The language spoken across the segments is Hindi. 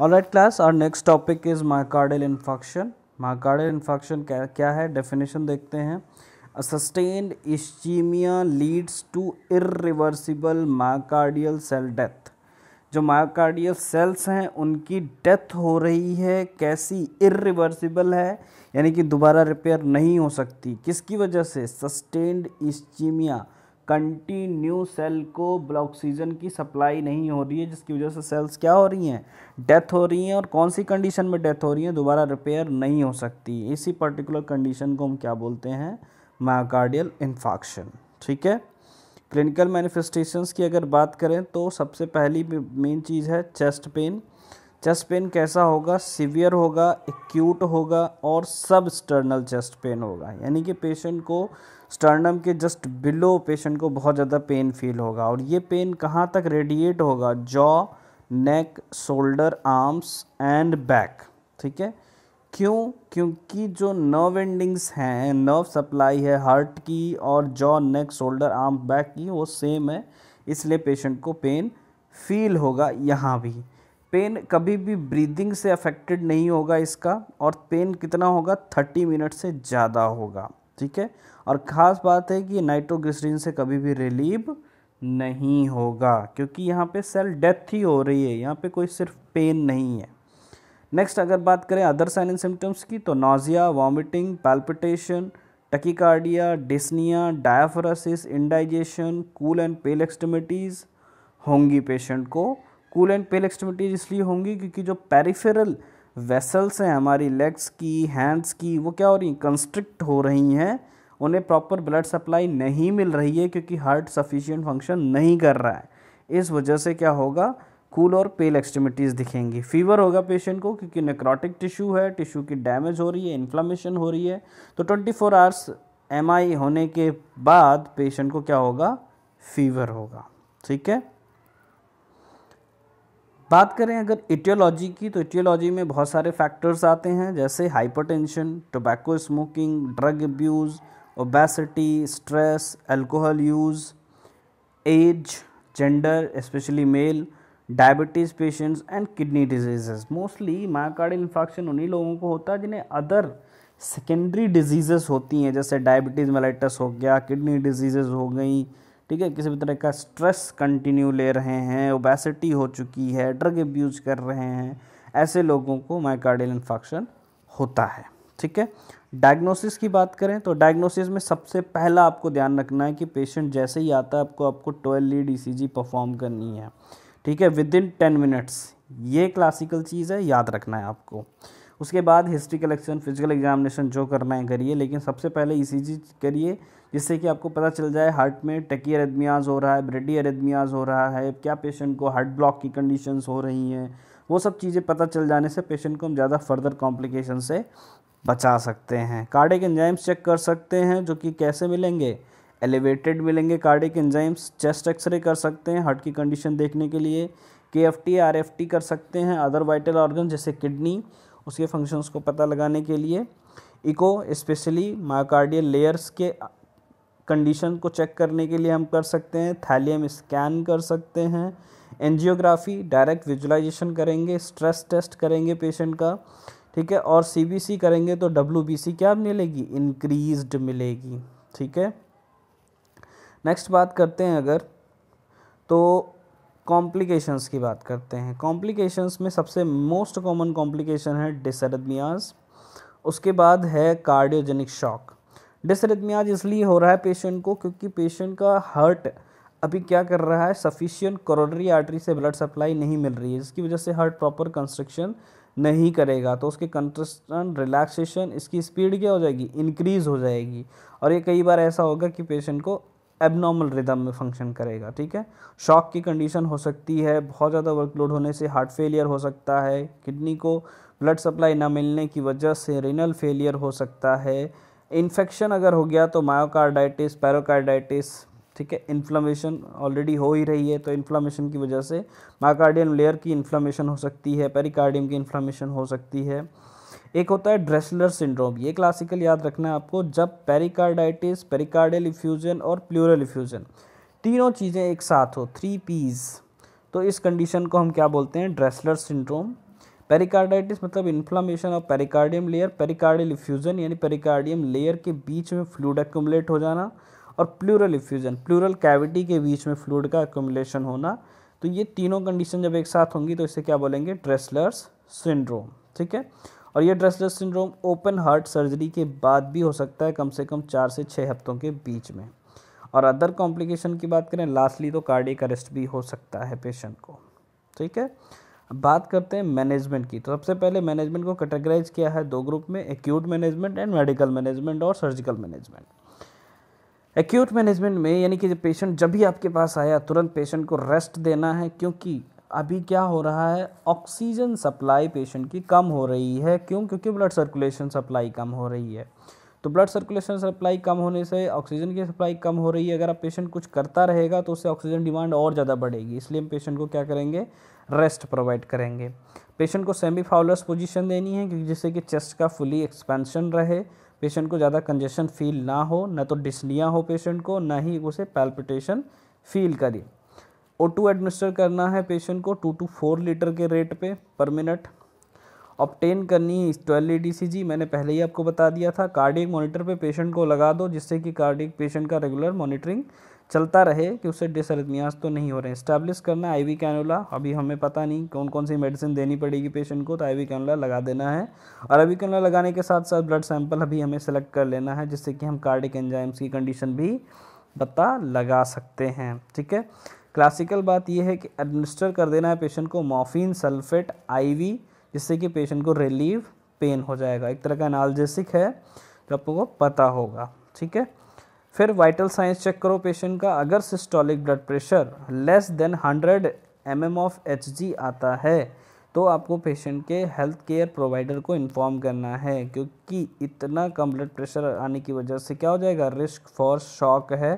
ऑल राइट क्लास और next topic is myocardial infarction myocardial infarction क्या क्या है डेफिनेशन देखते हैं sustained ischaemia leads to reversible myocardial cell death जो माकार्डियल सेल्स हैं उनकी डेथ हो रही है कैसी इ रिवर्सिबल है यानी कि दोबारा रिपेयर नहीं हो सकती किसकी वजह से सस्टेन्ड इस्चीमिया कंटिन्यू सेल को ब्लॉक्सीजन की सप्लाई नहीं हो रही है जिसकी वजह से सेल्स क्या हो रही हैं डेथ हो रही हैं और कौन सी कंडीशन में डेथ हो रही है दोबारा रिपेयर नहीं हो सकती इसी पर्टिकुलर कंडीशन को हम क्या बोलते हैं मायोकार्डियल इन्फाक्शन ठीक है क्लिनिकल मैनिफेस्टेशंस की अगर बात करें तो सबसे पहली मेन चीज़ है चेस्ट पेन चेस्ट पेन कैसा होगा सिवियर होगा एक्यूट होगा और सब स्टर्नल चेस्ट पेन होगा यानी कि पेशेंट को स्टर्नम के जस्ट बिलो पेशेंट को बहुत ज़्यादा पेन फील होगा और ये पेन कहाँ तक रेडिएट होगा jaw neck shoulder arms and back ठीक है क्यों क्योंकि जो नर्व एंडिंग्स हैं नर्व सप्लाई है हार्ट की और jaw neck shoulder arm back की वो सेम है इसलिए पेशेंट को पेन फील होगा यहाँ भी पेन कभी भी ब्रीदिंग से अफेक्टेड नहीं होगा इसका और पेन कितना होगा थर्टी मिनट से ज़्यादा होगा ठीक है और ख़ास बात है कि नाइट्रोग्लिसरीन से कभी भी रिलीव नहीं होगा क्योंकि यहाँ पे सेल डेथ ही हो रही है यहाँ पे कोई सिर्फ पेन नहीं है नेक्स्ट अगर बात करें अदर साइन एंड सिम्टम्स की तो nausea vomiting palpitation tachycardia dyspnoea diaphoresis indigestion cool and pale extremities होंगी पेशेंट को कूल एंड पेल एक्सट्रीमिटीज इसलिए होंगी क्योंकि जो पेरिफेरल वेसल्स हैं हमारी लेग्स की हैंड्स की वो क्या हो रही हैं कंस्ट्रिक्ट हो रही हैं उन्हें प्रॉपर ब्लड सप्लाई नहीं मिल रही है क्योंकि हार्ट सफिशियंट फंक्शन नहीं कर रहा है इस वजह से क्या होगा कूल और पेल एक्सट्रीमिटीज़ दिखेंगी फीवर होगा पेशेंट को क्योंकि नेक्रोटिक टिश्यू है टिश्यू की डैमेज हो रही है इन्फ्लामेशन हो रही है तो 24 फोर आवर्स एम होने के बाद पेशेंट को क्या होगा फीवर होगा ठीक है बात करें अगर इटियोलॉजी की तो इटियोलॉजी में बहुत सारे फैक्टर्स आते हैं जैसे hypertension tobacco smoking drug abuse obesity stress alcohol use age gender specially male diabetes patients and kidney diseases mostly myocardial infection उन्हीं लोगों को होता है जिन्हें अदर सेकेंडरी डिजीजेस होती हैं जैसे डायबिटीज़ मेलाइटस हो गया किडनी डिजीज़ हो गई ठीक है किसी भी तरह का स्ट्रेस कंटिन्यू ले रहे हैं ओबेसिटी हो चुकी है ड्रग एब्यूज कर रहे हैं ऐसे लोगों को माइकार्डियल इन्फेक्शन होता है ठीक है डायग्नोसिस की बात करें तो डायग्नोसिस में सबसे पहला आपको ध्यान रखना है कि पेशेंट जैसे ही आता है आपको आपको ट्वेल्व लीड ई परफॉर्म करनी है ठीक है विद इन टेन मिनट्स ये क्लासिकल चीज़ है याद रखना है आपको उसके बाद हिस्ट्री कलेक्शन फिजिकल एग्जामिनेशन जो करना है करिए लेकिन सबसे पहले ई e करिए जिससे कि आपको पता चल जाए हार्ट में टकी अरेदमियाज हो रहा है ब्रेडी अरेदमियाज हो रहा है क्या पेशेंट को हार्ट ब्लॉक की कंडीशंस हो रही हैं वो सब चीज़ें पता चल जाने से पेशेंट को हम ज़्यादा फर्दर कॉम्प्लिकेशन से बचा सकते हैं कार्डिक एंजाइम्स चेक कर सकते हैं जो कि कैसे मिलेंगे एलिवेटेड मिलेंगे कार्डिक एंजाइम्स चेस्ट एक्सरे कर सकते हैं हार्ट की कंडीशन देखने के लिए K F T R F T कर सकते हैं अदर वाइटल ऑर्गन जैसे किडनी उसके फंक्शंस को पता लगाने के लिए इको स्पेशली मायोकार्डियल लेयर्स के कंडीशन को चेक करने के लिए हम कर सकते हैं थैलियम स्कैन कर सकते हैं एनजियोग्राफी डायरेक्ट विजुलाइजेशन करेंगे स्ट्रेस टेस्ट करेंगे पेशेंट का ठीक है और सीबीसी करेंगे तो डब्ल्यू क्या मिलेगी इंक्रीज्ड मिलेगी ठीक है नेक्स्ट बात करते हैं अगर तो कॉम्प्लिकेशंस की बात करते हैं कॉम्प्लिकेशंस में सबसे मोस्ट कॉमन कॉम्प्लिकेशन है डिसरदमियाज उसके बाद है कार्डियोजेनिक शॉक डिसरदमियाज इसलिए हो रहा है पेशेंट को क्योंकि पेशेंट का हर्ट अभी क्या कर रहा है सफिशियंट करोडरी आर्टरी से ब्लड सप्लाई नहीं मिल रही है जिसकी वजह से हर्ट प्रॉपर कंस्ट्रक्शन नहीं करेगा तो उसके कंट्रस्टन रिलैक्सेशन इसकी स्पीड क्या हो जाएगी इंक्रीज़ हो जाएगी और ये कई बार ऐसा होगा कि पेशेंट को एबनॉर्मल रिदम में फंक्शन करेगा ठीक है शॉक की कंडीशन हो सकती है बहुत ज़्यादा वर्कलोड होने से हार्ट फेलियर हो सकता है किडनी को ब्लड सप्लाई ना मिलने की वजह से रिनल फेलियर हो सकता है इन्फेक्शन अगर हो गया तो मायोकार्डाइटिस पैरोकार्डाइटिस ठीक है इन्फ्लामेशन ऑलरेडी हो ही रही है तो इन्फ्लामेशन की वजह से मायोकार्डियम लेयर की इन्फ्लामेशन हो सकती है पेरिकार्डियम की इन्फ्लामेशन हो सकती है एक होता है ड्रेसलर सिंड्रोम ये क्लासिकल याद रखना है आपको जब पेरिकार्डाइटिस पेरिकार्डियल इफ्यूजन और प्लूरल इफ्यूजन तीनों चीज़ें एक साथ हो थ्री पीज तो इस कंडीशन को हम क्या बोलते हैं ड्रेसलर सिंड्रोम पेरिकार्डाइटिस मतलब inflammation of pericardium layer pericardial effusion यानी पेरिकार्डियम लेयर के बीच में फ्लूड एक्यूमुलेट हो जाना और प्लूरल इफ्यूजन प्लूरल कैविटी के बीच में फ्लूड का एक्यूमुलेशन होना तो ये तीनों कंडीशन जब एक साथ होंगी तो इसे क्या बोलेंगे ड्रेसलर्स सिंड्रोम ठीक है और यह Dressler syndrome open heart surgery के बाद भी हो सकता है कम से कम चार से छः हफ्तों के बीच में और अदर कॉम्प्लिकेशन की बात करें लास्टली तो कार्डिक अरेस्ट भी हो सकता है पेशेंट को ठीक है बात करते हैं मैनेजमेंट की तो सबसे पहले मैनेजमेंट को कैटेगराइज किया है दो ग्रुप में acute management and medical management और सर्जिकल मैनेजमेंट एक्यूट मैनेजमेंट में यानी कि जब पेशेंट जब भी आपके पास आया तुरंत पेशेंट को रेस्ट देना है क्योंकि अभी क्या हो रहा है ऑक्सीजन सप्लाई पेशेंट की कम हो रही है क्यों क्योंकि ब्लड सर्कुलेशन सप्लाई कम हो रही है तो ब्लड सर्कुलेशन सप्लाई कम होने से ऑक्सीजन की सप्लाई कम हो रही है अगर आप पेशेंट कुछ करता रहेगा तो उससे ऑक्सीजन डिमांड और ज़्यादा बढ़ेगी इसलिए हम पेशेंट को क्या करेंगे रेस्ट प्रोवाइड करेंगे पेशेंट को सेमी फाउलर्स पोजीशन देनी है क्योंकि जिससे कि चेस्ट का फुली एक्सपेंशन रहे पेशेंट को ज़्यादा कंजेशन फील ना हो ना तो डिसनिया हो पेशेंट को ना ही उसे पैल्पिटेशन फील करे ओ टू एडमिनिस्टर करना है पेशेंट को टू टू फोर लीटर के रेट पे पर मिनट ऑप्टेन करनी है ट्वेल्व ई डी मैंने पहले ही आपको बता दिया था कार्डिक मॉनिटर पे पेशेंट को लगा दो जिससे कि कार्डिक पेशेंट का रेगुलर मॉनिटरिंग चलता रहे कि उससे डिसरदमियाज तो नहीं हो रहे इस्टेब्लिश करना आई वी कैनोला अभी हमें पता नहीं कौन कौन सी मेडिसिन देनी पड़ेगी पेशेंट को तो आई वी कैनोला लगा देना है और आई वी कैनोला लगाने के साथ साथ ब्लड सैंपल अभी हमें सेलेक्ट कर लेना है जिससे कि हम कार्डिक एंजाइम्स की कंडीशन भी पता लगा सकते हैं ठीक है क्लासिकल बात यह है कि एडमिनिस्टर कर देना है पेशेंट को मॉफिन सल्फेट आईवी जिससे कि पेशेंट को रिलीव पेन हो जाएगा एक तरह का एनालजेसिक है जो आपको को पता होगा ठीक है फिर वाइटल साइंस चेक करो पेशेंट का अगर systolic blood pressure less than hundred M M of H G आता है तो आपको पेशेंट के हेल्थ केयर प्रोवाइडर को इन्फॉर्म करना है क्योंकि इतना कम ब्लड प्रेशर आने की वजह से क्या हो जाएगा रिस्क फॉर शॉक है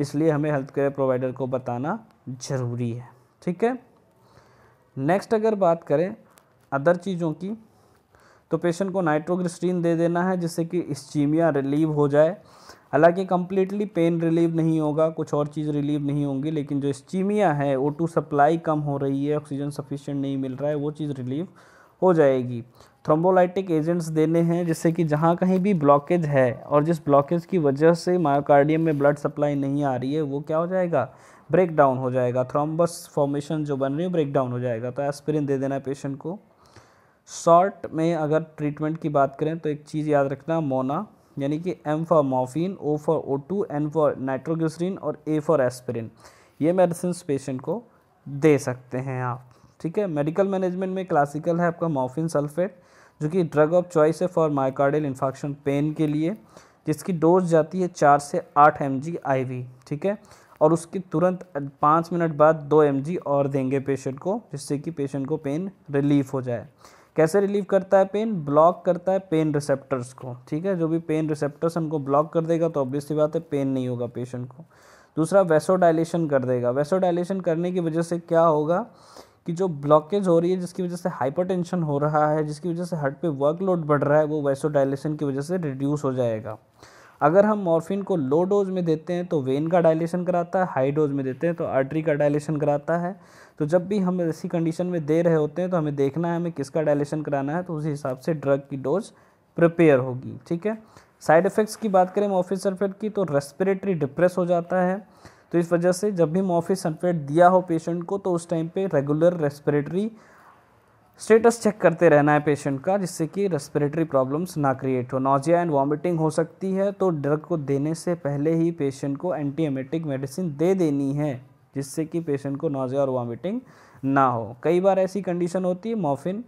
इसलिए हमें हेल्थ केयर प्रोवाइडर को बताना ज़रूरी है ठीक है नेक्स्ट अगर बात करें अदर चीज़ों की तो पेशेंट को नाइट्रोग्रिस्टीन दे देना है जिससे कि इस्चीमिया रिलीव हो जाए हालांकि कम्प्लीटली पेन रिलीव नहीं होगा कुछ और चीज़ रिलीव नहीं होंगी लेकिन जो इस्चीमिया है ओ टू सप्लाई कम हो रही है ऑक्सीजन सफिशेंट नहीं मिल रहा है वो चीज़ रिलीव हो जाएगी थ्रोम्बोलाइटिक एजेंट्स देने हैं जिससे कि जहाँ कहीं भी ब्लॉकेज है और जिस ब्लॉकेज की वजह से मायोकार्डियम में ब्लड सप्लाई नहीं आ रही है वो क्या हो जाएगा ब्रेक डाउन हो जाएगा थ्रोम्बस फॉर्मेशन जो बन रही है ब्रेक डाउन हो जाएगा तो एस्पिरिन दे देना पेशेंट को शॉर्ट में अगर ट्रीटमेंट की बात करें तो एक चीज़ याद रखना मोना यानी कि M for morphine O for O two N for nitroglycerin और ए फॉर एस्पिरिन ये मेडिसिन पेशेंट को दे सकते हैं आप ठीक है मेडिकल मैनेजमेंट में क्लासिकल है आपका मॉफिन सल्फेट जो कि ड्रग ऑफ चॉइस है फॉर माइकार्डियल इन्फेक्शन पेन के लिए जिसकी डोज जाती है चार से आठ एम जी ठीक है और उसके तुरंत पाँच मिनट बाद दो एम और देंगे पेशेंट को जिससे कि पेशेंट को पेन रिलीफ हो जाए कैसे रिलीव करता है पेन ब्लॉक करता है पेन रिसेप्टर्स को ठीक है जो भी पेन रिसेप्टर्स उनको ब्लॉक कर देगा तो ऑब्वियसली बात है पेन नहीं होगा पेशेंट को दूसरा वैसोडाइलेशन कर देगा वैसोडाइलेशन करने की वजह से क्या होगा कि जो ब्लॉकेज हो रही है जिसकी वजह से हाइपरटेंशन हो रहा है जिसकी वजह से हार्ट पे वर्कलोड बढ़ रहा है वो वैसोडाइलेशन की वजह से रिड्यूस हो जाएगा अगर हम मॉर्फिन को लो डोज में देते हैं तो वेन का डायलेशन कराता है हाई डोज में देते हैं तो आर्टरी का डायलेशन कराता है तो जब भी हम ऐसी कंडीशन में दे रहे होते हैं तो हमें देखना है हमें किसका डायलेशन कराना है तो उसी हिसाब से ड्रग की डोज प्रिपेयर होगी ठीक है साइड इफ़ेक्ट्स की बात करें मॉफिन सल्फेट की तो रेस्पिरेटरी डिप्रेस हो जाता है तो इस वजह से जब भी मोफी सल्फेट दिया हो पेशेंट को तो उस टाइम पे रेगुलर रेस्पिरेटरी स्टेटस चेक करते रहना है पेशेंट का जिससे कि रेस्पिरेटरी प्रॉब्लम्स ना क्रिएट हो नोजिया एंड वॉमिटिंग हो सकती है तो ड्रग को देने से पहले ही पेशेंट को एंटीएमेटिक मेडिसिन दे देनी है जिससे कि पेशेंट को नोजिया और वॉमिटिंग ना हो कई बार ऐसी कंडीशन होती है मॉफिन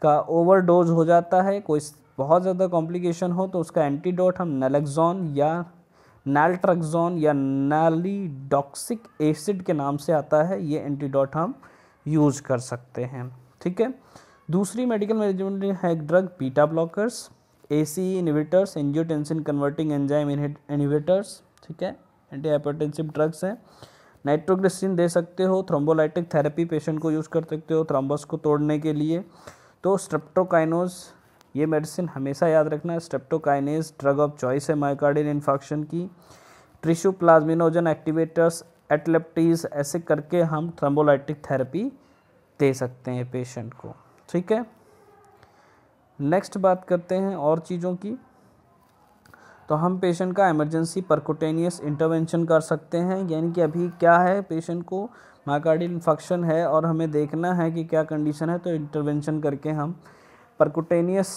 का ओवरडोज हो जाता है कोई बहुत ज़्यादा कॉम्प्लिकेशन हो तो उसका एंटीडोट हम नलेक्जॉन या नैलट्रक्जोन या नैलीडॉक्सिक एसिड के नाम से आता है ये एंटीडॉट हम यूज कर सकते हैं ठीक है दूसरी मेडिकल मैनेजमेंट है drug beta blockers A C inhibitors angiotensin converting enzyme inhibitors ठीक है एंटी ड्रग्स हैं नाइट्रोग्रेसिन दे सकते हो थ्रोम्बोलाइटिक थेरेपी पेशेंट को यूज़ कर सकते हो थ्रोम्बस को तोड़ने के लिए तो स्ट्रप्टोकाइनोज ये मेडिसिन हमेशा याद रखना है स्टेप्टोकाइनेज ड्रग ऑफ चॉइस है माइकार्डिन इन्फेक्शन की ट्रिशू प्लाज्मिनोजन एक्टिवेटर्स एटलेप्टीज ऐसे करके हम थ्रम्बोलाइटिक थेरेपी दे सकते हैं पेशेंट को ठीक है नेक्स्ट बात करते हैं और चीज़ों की तो हम पेशेंट का इमरजेंसी परकोटेनियस इंटरवेंशन कर सकते हैं यानी कि अभी क्या है पेशेंट को माकार्डिन इन्फेक्शन है और हमें देखना है कि क्या कंडीशन है तो इंटरवेंशन करके हम परकुटेनियस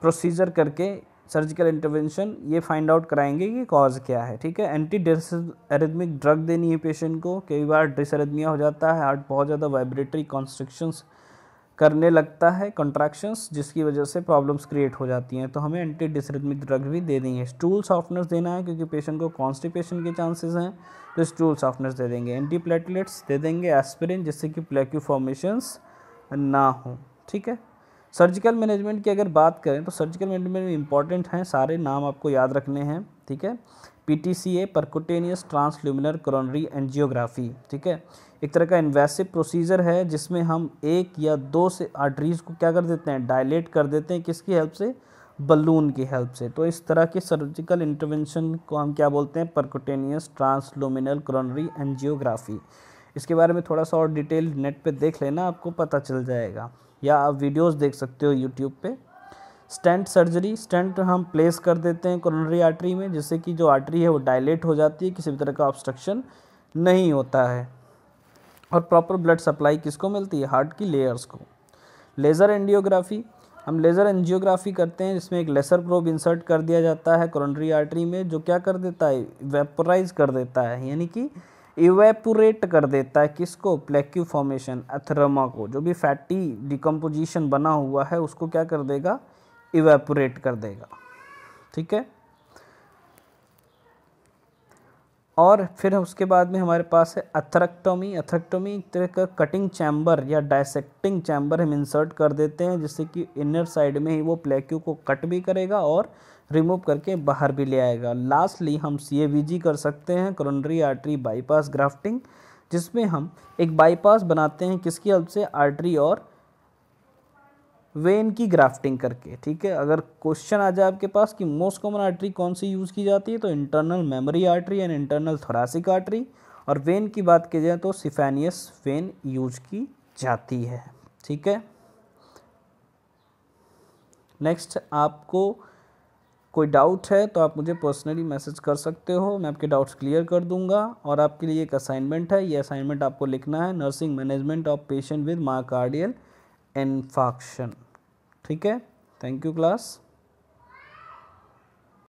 प्रोसीजर करके सर्जिकल इंटरवेंशन ये फाइंड आउट कराएंगे कि कॉज क्या है ठीक है एंटी डिसरिदमिक ड्रग देनी है पेशेंट को कई बार डिसरिदमिया हो जाता है हार्ट बहुत ज़्यादा वाइब्रेटरी कॉन्स्ट्रिक्शंस करने लगता है कॉन्ट्रैक्शंस जिसकी वजह से प्रॉब्लम्स क्रिएट हो जाती हैं तो हमें एंटी डिसरिदमिक ड्रग भी दे देनी है स्टूल सॉफ्टनर्स देना है क्योंकि पेशेंट को कॉन्स्टिपेशन के चांसेज हैं तो स्टूल सॉफ्टनर्स दे देंगे एंटी प्लेटलेट्स दे देंगे एस्पिरिन जिससे कि प्लेक्यू फॉर्मेशंस ना हों ठीक है सर्जिकल मैनेजमेंट की अगर बात करें तो सर्जिकल मैनेजमेंट इंपॉर्टेंट हैं सारे नाम आपको याद रखने हैं ठीक है P T C A percutaneous transluminal coronary angiography ठीक है एक तरह का इन्वेसिव प्रोसीजर है जिसमें हम एक या दो से आर्टरीज को क्या कर देते हैं डायलेट कर देते हैं किसकी हेल्प से बलून की हेल्प से तो इस तरह के सर्जिकल इंटरवेंशन को हम क्या बोलते हैं परकुटेनियस ट्रांसलोमिनल क्रोनरी एनजियोग्राफी इसके बारे में थोड़ा सा और डिटेल नेट पे देख लेना आपको पता चल जाएगा या आप वीडियोस देख सकते हो यूट्यूब पे स्टेंट सर्जरी स्टेंट हम प्लेस कर देते हैं कोरोनरी आर्टरी में जिससे कि जो आर्टरी है वो डायलेट हो जाती है किसी भी तरह का ऑब्स्ट्रक्शन नहीं होता है और प्रॉपर ब्लड सप्लाई किसको मिलती है हार्ट की लेयर्स को लेज़र एंडियोग्राफी हम लेज़र एंजियोग्राफी करते हैं जिसमें एक लेसर प्रोब इंसर्ट कर दिया जाता है कोरोनरी आर्टरी में जो क्या कर देता है वेपराइज कर देता है यानी कि इवेपोरेट कर देता है किसको प्लेक्यू फॉर्मेशन एथरमा को जो भी फैटी डिकम्पोजिशन बना हुआ है उसको क्या कर देगा इवेपोरेट कर देगा ठीक है और फिर उसके बाद में हमारे पास है अथरक्टोमी अथरक्टोमी एक तरह का कटिंग चैम्बर या डायसेक्टिंग चैम्बर हम इंसर्ट कर देते हैं जिससे कि इनर साइड में ही वो प्लेक्यू को कट भी करेगा और रिमूव करके बाहर भी ले आएगा लास्टली हम सी कर सकते हैं क्रोनरी आर्टरी बाईपास ग्राफ्टिंग जिसमें हम एक बाईपास बनाते हैं किसकी हेल्प से आर्टरी और वेन की ग्राफ्टिंग करके ठीक है अगर क्वेश्चन आ जाए आपके पास कि मोस्ट कॉमन आर्टरी कौन सी यूज़ की जाती है तो internal mammary artery and internal thoracic artery और वेन की बात की जाए तो सिफेनियस वेन यूज की जाती है ठीक है नेक्स्ट आपको कोई डाउट है तो आप मुझे पर्सनली मैसेज कर सकते हो मैं आपके डाउट्स क्लियर कर दूंगा और आपके लिए एक असाइनमेंट है ये असाइनमेंट आपको लिखना है nursing management of patient with myocardial infarction ठीक है थैंक यू क्लास